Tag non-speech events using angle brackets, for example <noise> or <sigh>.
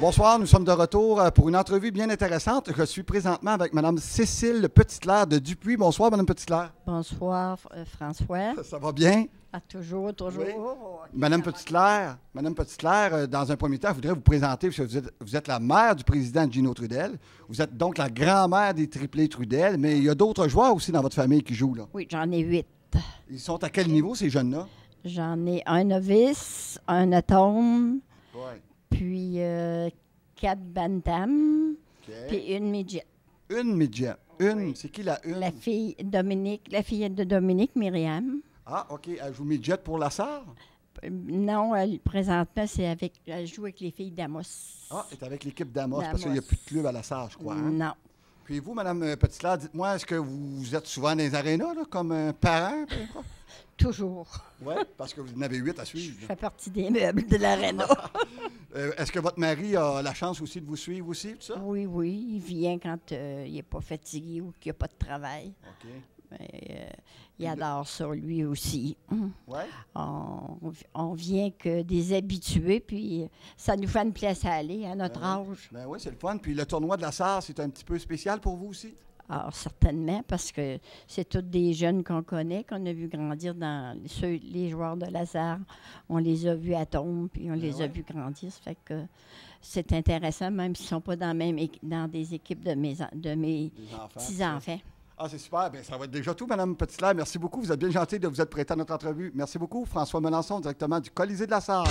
Bonsoir, nous sommes de retour euh, pour une entrevue bien intéressante. Je suis présentement avec Mme Cécile Petitler de Dupuis. Bonsoir, Mme Petitler. Bonsoir, euh, François. Ça, va bien? toujours, toujours. Oui. Petit oh, Madame Petitler, Madame euh, dans un premier temps, je voudrais vous présenter, vous êtes, la mère du président Gino Trudel. Vous êtes donc la grand-mère des triplés Trudel, mais il y a d'autres joueurs aussi dans votre famille qui jouent, là. Oui, j'en ai huit. Ils sont à quel niveau, ces jeunes-là? J'en ai un novice, un atome, puis euh, quatre bantam, puis une midget. Une midget. Une, c'est qui la une? La fille Dominique, la fille de Dominique, Myriam. Ah, OK. Elle joue midget pour la sœur? Euh, non, elle, présentement, c'est avec, elle joue avec les filles d'Amos. Ah, elle est avec l'équipe d'Amos, parce qu'il n'y a plus de club à la Sarre, je crois. Hein? Non. Puis vous, Mme euh, Petitlard, dites-moi, est-ce que vous êtes souvent dans les arénas, là, comme parent? Toujours. Oui, parce que vous en avez huit à suivre. Je fais partie des meubles de la <laughs> euh, Est-ce que votre mari a la chance aussi de vous suivre aussi, tout ça? Oui, oui. Il vient quand euh, il n'est pas fatigué ou qu'il n'y a pas de travail. OK. Euh, il adore ça, lui aussi. Oui. On, vient que des habitués, puis ça nous fait une place à aller à notre ben âge. Ben oui, c'est le fun. Puis le tournoi de la SAR, c'est un petit peu spécial pour vous aussi? Alors, certainement, parce que c'est tous des jeunes qu'on connaît, qu'on a vu grandir dans ceux, les joueurs de Lazare. On les a vus à Tombe, puis on ben les a vus grandir. Ça fait que c'est intéressant, même s'ils ne sont pas dans, même, dans des équipes de mes, de mes petits-enfants. Ah, c'est super. Ben, ça va être déjà tout, Madame Petitlaire. Merci beaucoup. Vous êtes bien gentil de vous être prêté à notre entrevue. Merci beaucoup, François Melançon, directement du Colisée de la Sarre.